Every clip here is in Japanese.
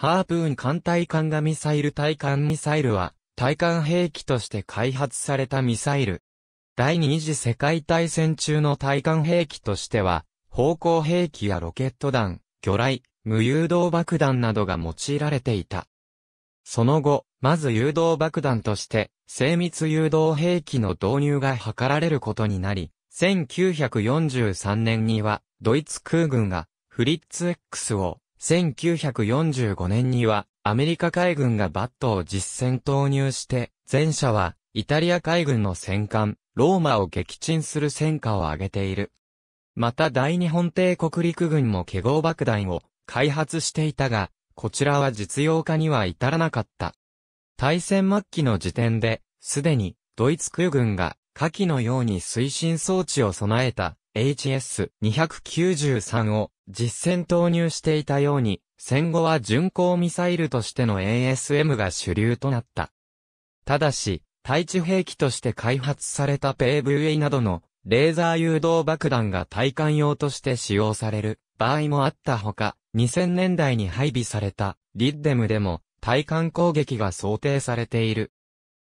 ハープーン艦隊艦がミサイル対艦ミサイルは、対艦兵器として開発されたミサイル。第二次世界大戦中の対艦兵器としては、方向兵器やロケット弾、魚雷、無誘導爆弾などが用いられていた。その後、まず誘導爆弾として、精密誘導兵器の導入が図られることになり、1943年には、ドイツ空軍が、フリッツ X を1945年には、アメリカ海軍がバットを実戦投入して、前者は、イタリア海軍の戦艦、ローマを撃沈する戦果を上げている。また大日本帝国陸軍も化合爆弾を開発していたが、こちらは実用化には至らなかった。大戦末期の時点で、すでにドイツ空軍が下記のように推進装置を備えた HS293 を実戦投入していたように、戦後は巡航ミサイルとしての ASM が主流となった。ただし、対地兵器として開発された PVA などのレーザー誘導爆弾が対艦用として使用される場合もあったほか、2000年代に配備されたリッデムでも対艦攻撃が想定されている。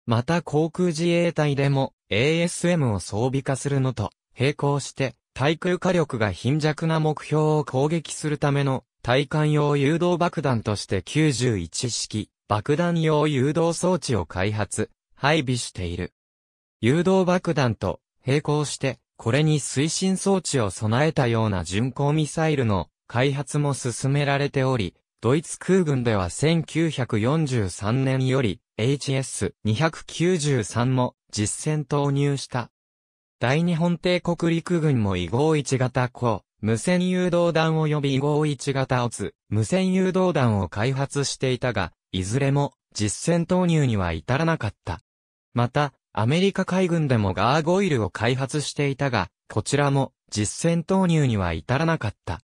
また航空自衛隊でも ASM を装備化するのと並行して対空火力が貧弱な目標を攻撃するための対艦用誘導爆弾として91式爆弾用誘導装置を開発、配備している。誘導爆弾と並行して、これに推進装置を備えたような巡航ミサイルの開発も進められており、ドイツ空軍では1943年より HS293 も実戦投入した。大日本帝国陸軍も異号1型鋼、無線誘導弾及び異号1型オツ、無線誘導弾を開発していたが、いずれも実戦投入には至らなかった。また、アメリカ海軍でもガーゴイルを開発していたが、こちらも実戦投入には至らなかった。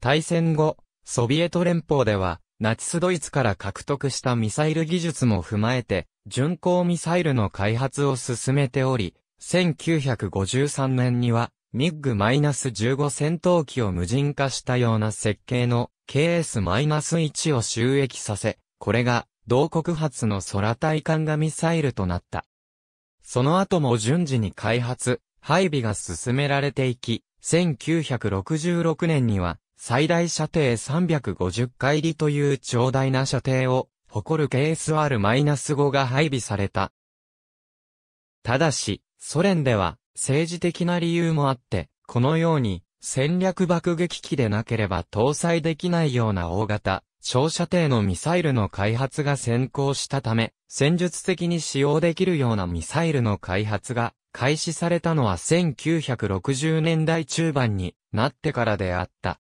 大戦後、ソビエト連邦では、ナチスドイツから獲得したミサイル技術も踏まえて、巡航ミサイルの開発を進めており、1953年には、ミッグ -15 戦闘機を無人化したような設計の KS-1 を収益させ、これが同国発の空対艦がミサイルとなった。その後も順次に開発、配備が進められていき、1966年には最大射程350回りという長大な射程を誇る KSR-5 が配備された。ただし、ソ連では政治的な理由もあって、このように戦略爆撃機でなければ搭載できないような大型、長射程のミサイルの開発が先行したため、戦術的に使用できるようなミサイルの開発が開始されたのは1960年代中盤になってからであった。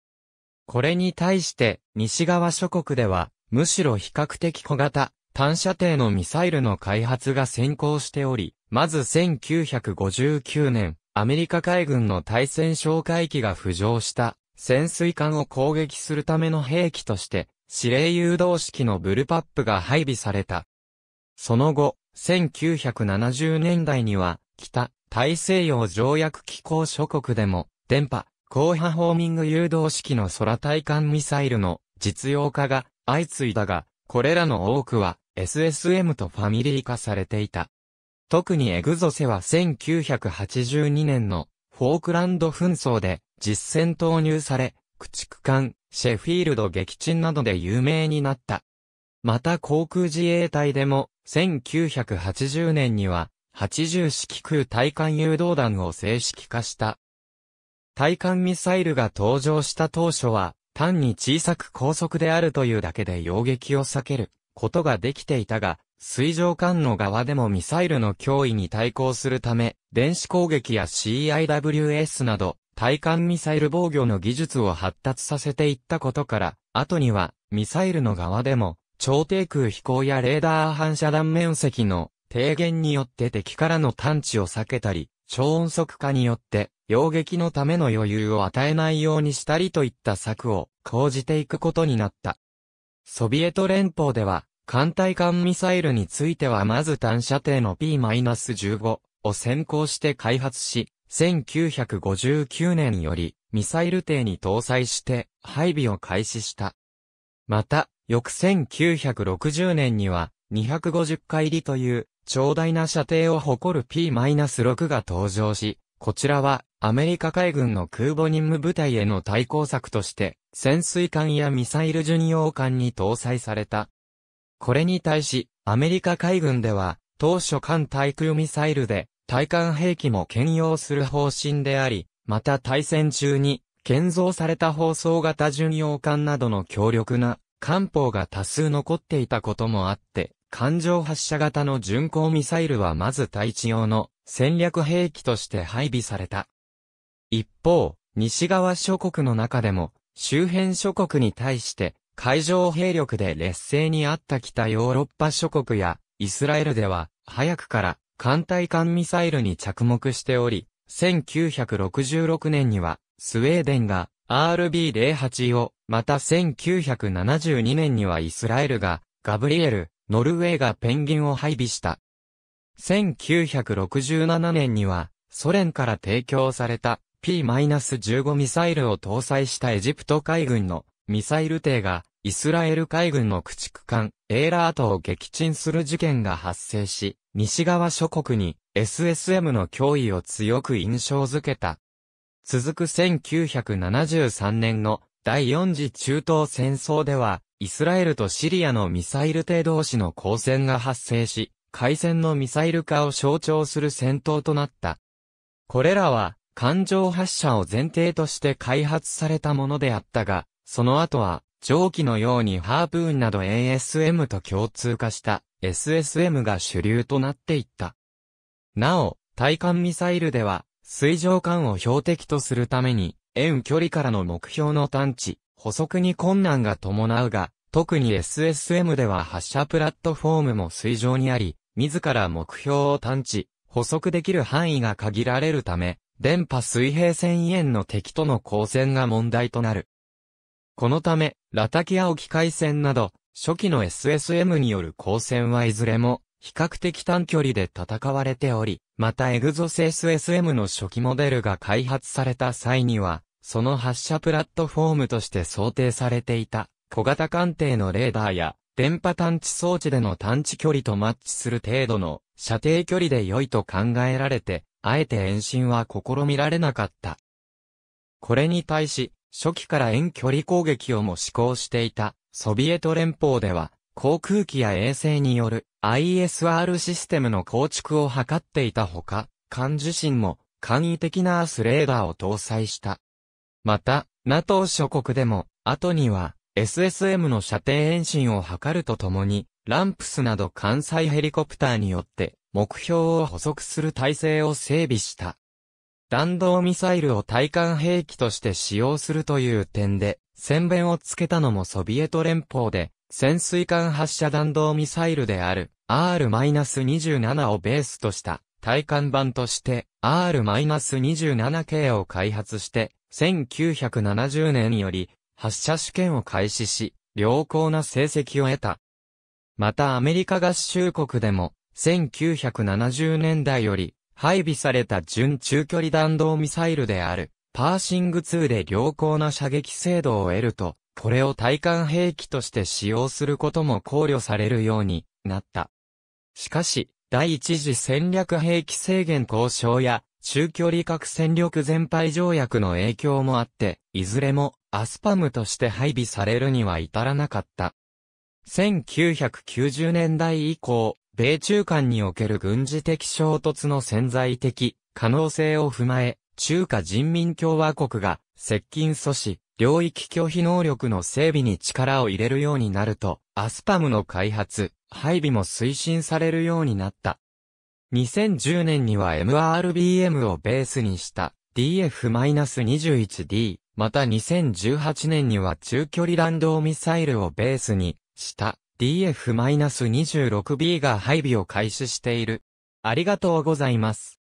これに対して西側諸国では、むしろ比較的小型、短射程のミサイルの開発が先行しており、まず1959年、アメリカ海軍の対戦哨戒機が浮上した潜水艦を攻撃するための兵器として、指令誘導式のブルパップが配備された。その後、1970年代には、北、大西洋条約機構諸国でも、電波、高波ホーミング誘導式の空対艦ミサイルの実用化が相次いだが、これらの多くは SSM とファミリー化されていた。特にエグゾセは1982年のフォークランド紛争で実戦投入され、駆逐艦、シェフィールド撃沈などで有名になった。また航空自衛隊でも1980年には80式空対艦誘導弾を正式化した。対艦ミサイルが登場した当初は単に小さく高速であるというだけで揚撃を避けることができていたが、水上艦の側でもミサイルの脅威に対抗するため、電子攻撃や CIWS など、対艦ミサイル防御の技術を発達させていったことから、後には、ミサイルの側でも、超低空飛行やレーダー反射弾面積の低減によって敵からの探知を避けたり、超音速化によって、揚撃のための余裕を与えないようにしたりといった策を講じていくことになった。ソビエト連邦では、艦隊艦ミサイルについてはまず単射程の P-15 を先行して開発し、1959年よりミサイル艇に搭載して配備を開始した。また、翌1960年には250回りという長大な射程を誇る P-6 が登場し、こちらはアメリカ海軍の空母任務部隊への対抗策として、潜水艦やミサイル巡洋艦に搭載されたこれに対し、アメリカ海軍では、当初艦対空ミサイルで、対艦兵器も兼用する方針であり、また対戦中に、建造された放送型巡洋艦などの強力な艦砲が多数残っていたこともあって、艦上発射型の巡航ミサイルはまず対地用の戦略兵器として配備された。一方、西側諸国の中でも、周辺諸国に対して、海上兵力で劣勢にあった北ヨーロッパ諸国やイスラエルでは早くから艦隊艦ミサイルに着目しており、1966年にはスウェーデンが RB08 を、また1972年にはイスラエルがガブリエル、ノルウェーがペンギンを配備した。1967年にはソ連から提供された P-15 ミサイルを搭載したエジプト海軍のミサイル艇がイスラエル海軍の駆逐艦エーラートを撃沈する事件が発生し、西側諸国に SSM の脅威を強く印象づけた。続く1973年の第4次中東戦争では、イスラエルとシリアのミサイル艇同士の交戦が発生し、海戦のミサイル化を象徴する戦闘となった。これらは、艦上発射を前提として開発されたものであったが、その後は、蒸気のようにハープーンなど ASM と共通化した SSM が主流となっていった。なお、対艦ミサイルでは、水上艦を標的とするために、遠距離からの目標の探知、補足に困難が伴うが、特に SSM では発射プラットフォームも水上にあり、自ら目標を探知、補足できる範囲が限られるため、電波水平線以遠の敵との交戦が問題となる。このため、ラタキア沖海戦など、初期の SSM による光線はいずれも、比較的短距離で戦われており、またエグゾス SSM の初期モデルが開発された際には、その発射プラットフォームとして想定されていた、小型艦艇のレーダーや、電波探知装置での探知距離とマッチする程度の射程距離で良いと考えられて、あえて延伸は試みられなかった。これに対し、初期から遠距離攻撃をも施行していたソビエト連邦では航空機や衛星による ISR システムの構築を図っていたほか、艦自身も簡易的なアースレーダーを搭載した。また、NATO 諸国でも、後には SSM の射程延伸を図るとともに、ランプスなど艦載ヘリコプターによって目標を捕捉する体制を整備した。弾道ミサイルを対艦兵器として使用するという点で、先弁をつけたのもソビエト連邦で、潜水艦発射弾道ミサイルである R-27 をベースとした対艦版として R-27K を開発して、1970年より発射試験を開始し、良好な成績を得た。またアメリカ合衆国でも、1970年代より配備された準中距離弾道ミサイルである、パーシング2で良好な射撃精度を得ると、これを対艦兵器として使用することも考慮されるようになった。しかし、第一次戦略兵器制限交渉や、中距離核戦力全廃条約の影響もあって、いずれもアスパムとして配備されるには至らなかった。1990年代以降、米中間における軍事的衝突の潜在的可能性を踏まえ、中華人民共和国が接近阻止、領域拒否能力の整備に力を入れるようになると、アスパムの開発、配備も推進されるようになった。2010年には MRBM をベースにした DF-21D、また2018年には中距離弾道ミサイルをベースにした DF-26B が配備を開始している。ありがとうございます。